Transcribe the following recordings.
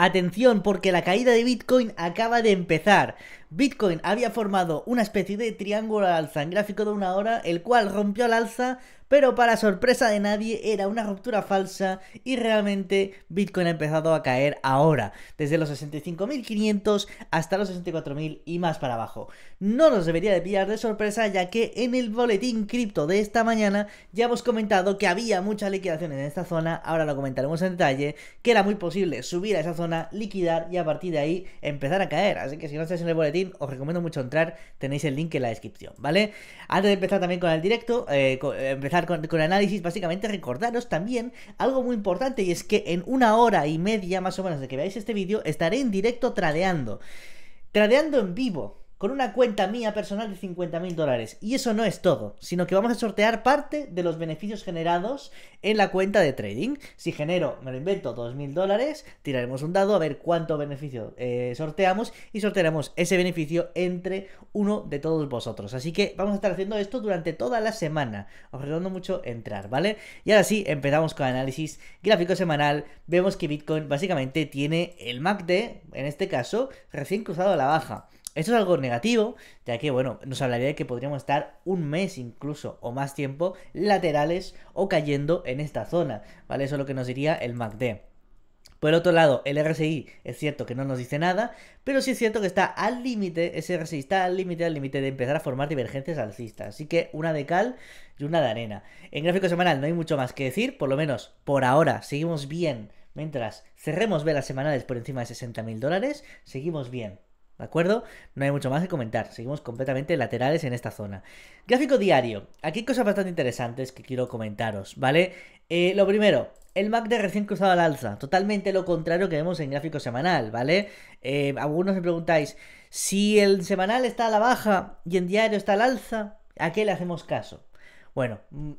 Atención porque la caída de Bitcoin acaba de empezar. Bitcoin había formado una especie de triángulo alza en gráfico de una hora, el cual rompió al alza, pero para sorpresa de nadie era una ruptura falsa y realmente Bitcoin ha empezado a caer ahora, desde los 65.500 hasta los 64.000 y más para abajo. No nos debería de pillar de sorpresa ya que en el boletín cripto de esta mañana ya hemos comentado que había muchas liquidaciones en esta zona, ahora lo comentaremos en detalle, que era muy posible subir a esa zona, liquidar y a partir de ahí empezar a caer, así que si no estás en el boletín os recomiendo mucho entrar, tenéis el link en la descripción, ¿vale? Antes de empezar también con el directo, eh, eh, empezar con, el análisis, básicamente recordaros también algo muy importante y es que en una hora y media más o menos de que veáis este vídeo estaré en directo tradeando. Tradeando en vivo, con una cuenta mía personal de 50.000$ mil dólares. Y eso no es todo, sino que vamos a sortear parte de los beneficios generados en la cuenta de trading. Si genero, me lo invento, 2.000$ mil dólares, tiraremos un dado a ver cuánto beneficio eh, sorteamos y sortearemos ese beneficio entre uno de todos vosotros. Así que vamos a estar haciendo esto durante toda la semana. Os recomiendo mucho entrar, ¿vale? Y ahora sí, empezamos con análisis gráfico semanal. Vemos que Bitcoin básicamente tiene el MACD, en este caso, recién cruzado a la baja. Esto es algo negativo, ya que, bueno, nos hablaría de que podríamos estar un mes incluso o más tiempo laterales o cayendo en esta zona, ¿vale? Eso es lo que nos diría el MACD. Por otro lado, el RSI es cierto que no nos dice nada, pero sí es cierto que está al límite, ese RSI está al límite, al límite de empezar a formar divergencias alcistas. Así que una de cal y una de arena. En gráfico semanal no hay mucho más que decir, por lo menos por ahora seguimos bien. Mientras cerremos velas semanales por encima de 60 mil dólares, seguimos bien. ¿De acuerdo? No hay mucho más que comentar. Seguimos completamente laterales en esta zona. Gráfico diario. Aquí hay cosas bastante interesantes que quiero comentaros, ¿vale? Eh, lo primero, el MACD recién cruzado al alza. Totalmente lo contrario que vemos en gráfico semanal, ¿vale? Eh, algunos me preguntáis, si el semanal está a la baja y el diario está al alza, ¿a qué le hacemos caso? Bueno, mm,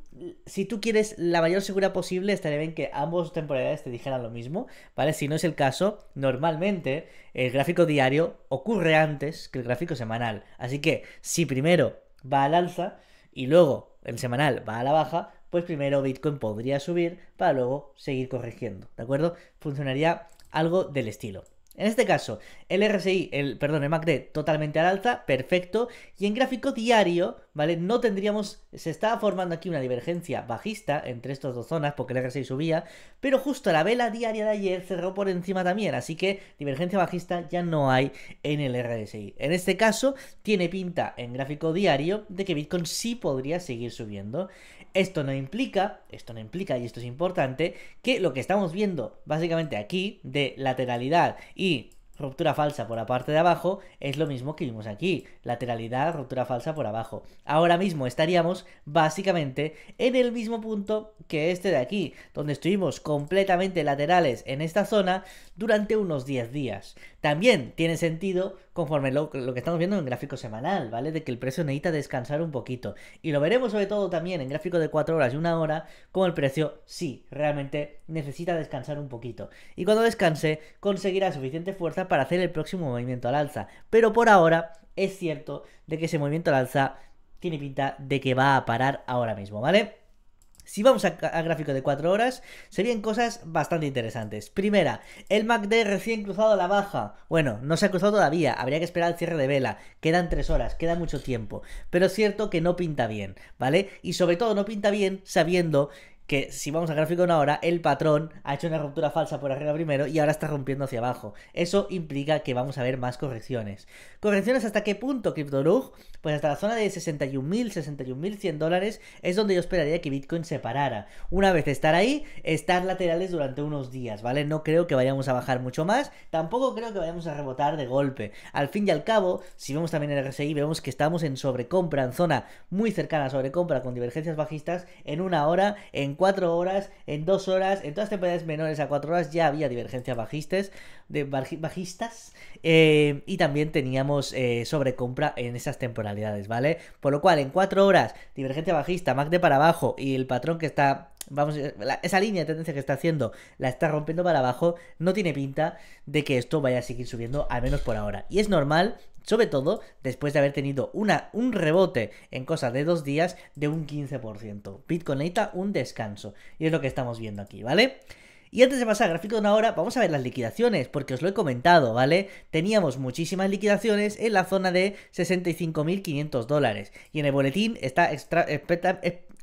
si tú quieres la mayor seguridad posible, estaría bien que ambos temporalidades te dijeran lo mismo, ¿vale? Si no es el caso, normalmente el gráfico diario ocurre antes que el gráfico semanal. Así que si primero va al alza y luego el semanal va a la baja, pues primero Bitcoin podría subir para luego seguir corrigiendo, ¿de acuerdo? Funcionaría algo del estilo. En este caso, el RSI, el, perdón, el MACD totalmente al alza, perfecto. Y en gráfico diario, ¿vale? No tendríamos, se estaba formando aquí una divergencia bajista entre estas dos zonas, porque el RSI subía, pero justo la vela diaria de ayer cerró por encima también, así que divergencia bajista ya no hay en el RSI. En este caso, tiene pinta en gráfico diario de que Bitcoin sí podría seguir subiendo. Esto no implica, esto no implica, y esto es importante, que lo que estamos viendo básicamente aquí de lateralidad y ruptura falsa por la parte de abajo es lo mismo que vimos aquí, lateralidad, ruptura falsa por abajo. Ahora mismo estaríamos básicamente en el mismo punto que este de aquí, donde estuvimos completamente laterales en esta zona durante unos 10 días. También tiene sentido conforme lo, que estamos viendo en gráfico semanal, ¿vale? De que el precio necesita descansar un poquito. Y lo veremos sobre todo también en gráfico de 4 horas y 1 hora, como el precio sí, realmente necesita descansar un poquito. Y cuando descanse, conseguirá suficiente fuerza para hacer el próximo movimiento al alza. Pero por ahora es cierto de que ese movimiento al alza tiene pinta de que va a parar ahora mismo, ¿vale? Si vamos a, gráfico de 4 horas, serían cosas bastante interesantes. Primera, el MACD recién cruzado la baja. Bueno, no se ha cruzado todavía, habría que esperar el cierre de vela. Quedan 3 horas, queda mucho tiempo. Pero es cierto que no pinta bien, ¿vale? Y sobre todo no pinta bien sabiendo que si vamos al gráfico de una hora, el patrón ha hecho una ruptura falsa por arriba primero y ahora está rompiendo hacia abajo. Eso implica que vamos a ver más correcciones. ¿Correcciones hasta qué punto, CryptoRug? Pues hasta la zona de 61.000, 61.100 dólares es donde yo esperaría que Bitcoin se parara. Una vez estar ahí, estar laterales durante unos días, ¿vale? No creo que vayamos a bajar mucho más, tampoco creo que vayamos a rebotar de golpe. Al fin y al cabo, si vemos también el RSI, vemos que estamos en sobrecompra, en zona muy cercana a sobrecompra con divergencias bajistas en una hora en 4 horas, en 2 horas, en todas menores a 4 horas ya había divergencias bajistas, de, eh, bajistas y también teníamos eh, sobrecompra en esas temporalidades, ¿vale? Por lo cual, en 4 horas, divergencia bajista, de para abajo y el patrón que está vamos, esa línea de tendencia que está haciendo la está rompiendo para abajo, no tiene pinta de que esto vaya a seguir subiendo, al menos por ahora. Y es normal, sobre todo después de haber tenido una, un rebote en cosas de dos días de un 15%. Bitcoin necesita un descanso, y es lo que estamos viendo aquí, ¿vale? Y antes de pasar al gráfico de una hora, vamos a ver las liquidaciones, porque os lo he comentado, ¿vale? Teníamos muchísimas liquidaciones en la zona de 65.500 dólares. Y en el boletín está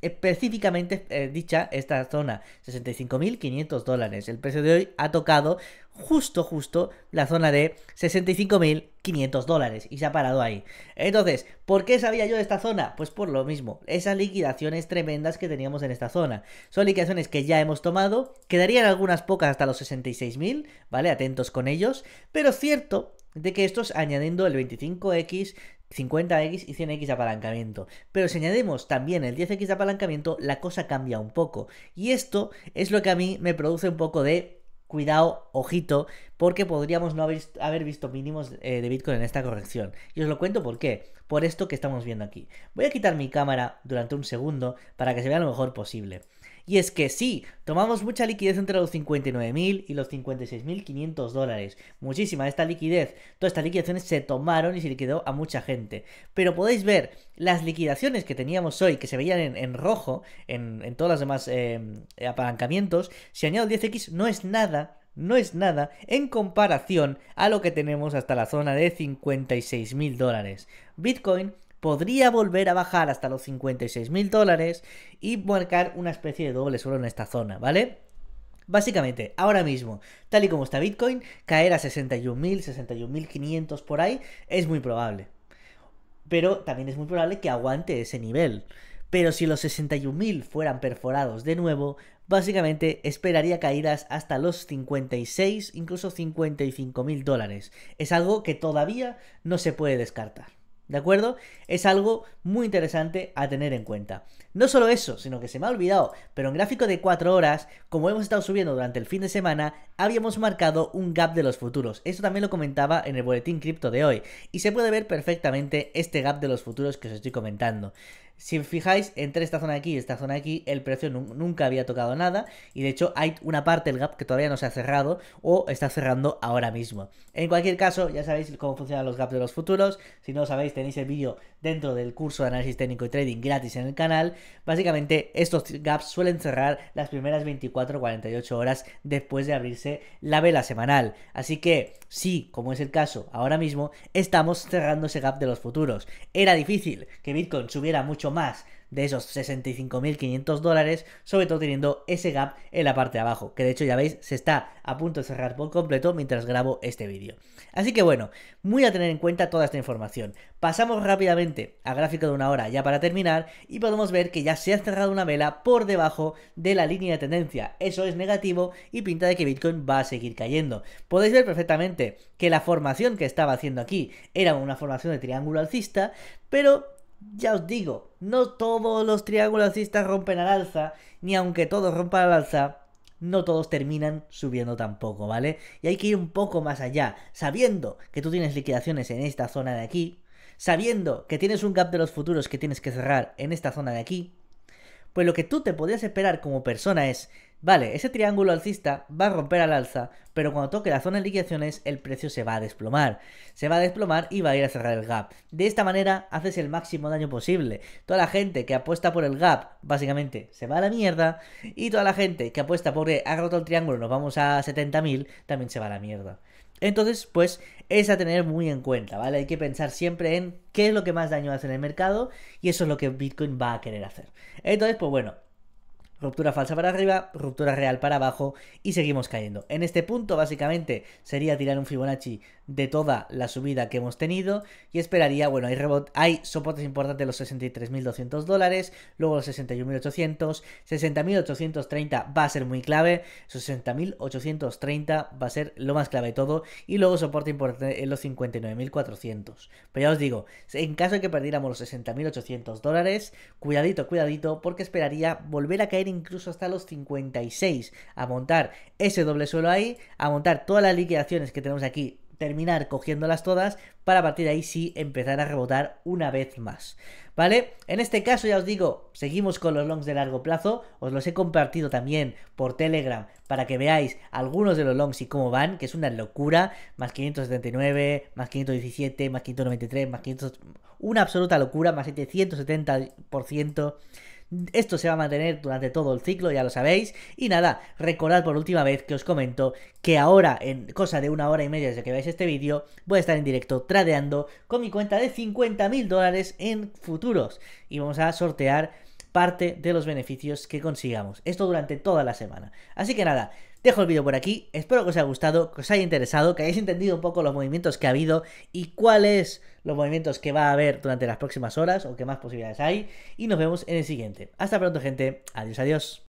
específicamente eh, dicha esta zona, 65.500 dólares. El precio de hoy ha tocado justo, justo la zona de 65.500 dólares y se ha parado ahí. Entonces, ¿por qué sabía yo de esta zona? Pues por lo mismo, esas liquidaciones tremendas que teníamos en esta zona. Son liquidaciones que ya hemos tomado, quedarían algunas pocas hasta los 66.000, ¿vale? Atentos con ellos, pero cierto de que estos añadiendo el 25X 50x y 100x de apalancamiento. Pero si añadimos también el 10x de apalancamiento, la cosa cambia un poco. Y esto es lo que a mí me produce un poco de cuidado, ojito, porque podríamos no haber, visto mínimos eh, de Bitcoin en esta corrección. Y os lo cuento por qué, por esto que estamos viendo aquí. Voy a quitar mi cámara durante un segundo para que se vea lo mejor posible. Y es que sí, tomamos mucha liquidez entre los 59.000 y los 56.500 dólares. Muchísima esta liquidez. Todas estas liquidaciones se tomaron y se liquidó a mucha gente. Pero podéis ver las liquidaciones que teníamos hoy, que se veían en, rojo, en, todos los las demás em, apalancamientos. Si añado 10x no es nada no es nada en comparación a lo que tenemos hasta la zona de 56.000 dólares. Bitcoin podría volver a bajar hasta los 56 mil dólares y marcar una especie de doble suelo en esta zona, ¿vale? Básicamente, ahora mismo, tal y como está Bitcoin, caer a 61.000, 61.500 por ahí es muy probable. Pero también es muy probable que aguante ese nivel. Pero si los 61.000 fueran perforados de nuevo, básicamente esperaría caídas hasta los 56, incluso 55.000 dólares. Es algo que todavía no se puede descartar. ¿De acuerdo? Es algo muy interesante a tener en cuenta. No solo eso, sino que se me ha olvidado, pero en gráfico de 4 horas, como hemos estado subiendo durante el fin de semana, habíamos marcado un gap de los futuros. Esto también lo comentaba en el boletín cripto de hoy. Y se puede ver perfectamente este gap de los futuros que os estoy comentando. Si os fijáis, entre esta zona aquí y esta zona aquí, el precio nunca había tocado nada y de hecho hay una parte del gap que todavía no se ha cerrado o está cerrando ahora mismo. En cualquier caso, ya sabéis cómo funcionan los gaps de los futuros. Si no lo sabéis, tenéis el vídeo dentro del curso de análisis técnico y trading gratis en el canal. Básicamente, estos gaps suelen cerrar las primeras 24 48 horas después de abrirse la vela semanal. Así que, sí, como es el caso ahora mismo, estamos cerrando ese gap de los futuros. Era difícil que Bitcoin subiera mucho más de esos 65.500 dólares, sobre todo teniendo ese gap en la parte de abajo, que de hecho ya veis se está a punto de cerrar por completo mientras grabo este vídeo. Así que bueno, muy a tener en cuenta toda esta información. Pasamos rápidamente a gráfico de una hora ya para terminar y podemos ver que ya se ha cerrado una vela por debajo de la línea de tendencia. Eso es negativo y pinta de que Bitcoin va a seguir cayendo. Podéis ver perfectamente que la formación que estaba haciendo aquí era una formación de triángulo alcista, pero ya os digo, no todos los triángulos alcistas rompen al alza, ni aunque todos rompan al alza, no todos terminan subiendo tampoco, ¿vale? Y hay que ir un poco más allá, sabiendo que tú tienes liquidaciones en esta zona de aquí, sabiendo que tienes un gap de los futuros que tienes que cerrar en esta zona de aquí, pues lo que tú te podrías esperar como persona es Vale, ese triángulo alcista va a romper al alza, pero cuando toque la zona de liquidaciones el precio se va a desplomar. Se va a desplomar y va a ir a cerrar el gap. De esta manera haces el máximo daño posible. Toda la gente que apuesta por el gap básicamente se va a la mierda y toda la gente que apuesta porque ha roto el triángulo nos vamos a 70.000 también se va a la mierda. Entonces, pues es a tener muy en cuenta, ¿vale? Hay que pensar siempre en qué es lo que más daño hace en el mercado y eso es lo que Bitcoin va a querer hacer. Entonces, pues bueno, Ruptura falsa para arriba, ruptura real para abajo y seguimos cayendo. En este punto básicamente sería tirar un Fibonacci de toda la subida que hemos tenido y esperaría, bueno, hay, hay soportes importantes los 63.200 dólares, luego los 61.800, 60.830 va a ser muy clave, 60.830 va a ser lo más clave de todo y luego soporte importante en los 59.400. Pero ya os digo, en caso de que perdiéramos los 60.800 dólares, cuidadito, cuidadito, porque esperaría volver a caer incluso hasta los 56, a montar ese doble suelo ahí, a montar todas las liquidaciones que tenemos aquí, terminar cogiéndolas todas, para partir de ahí sí empezar a rebotar una vez más. ¿Vale? En este caso ya os digo, seguimos con los longs de largo plazo, os los he compartido también por Telegram para que veáis algunos de los longs y cómo van, que es una locura, más 579, más 517, más 593, más 500, una absoluta locura, más 770%. Esto se va a mantener durante todo el ciclo, ya lo sabéis. Y nada, recordad por última vez que os comento que ahora, en cosa de una hora y media desde que veáis este vídeo, voy a estar en directo tradeando con mi cuenta de 50.000 dólares en futuros. Y vamos a sortear parte de los beneficios que consigamos. Esto durante toda la semana. Así que nada, Dejo el vídeo por aquí, espero que os haya gustado, que os haya interesado, que hayáis entendido un poco los movimientos que ha habido y cuáles los movimientos que va a haber durante las próximas horas o qué más posibilidades hay. Y nos vemos en el siguiente. Hasta pronto, gente. Adiós, adiós.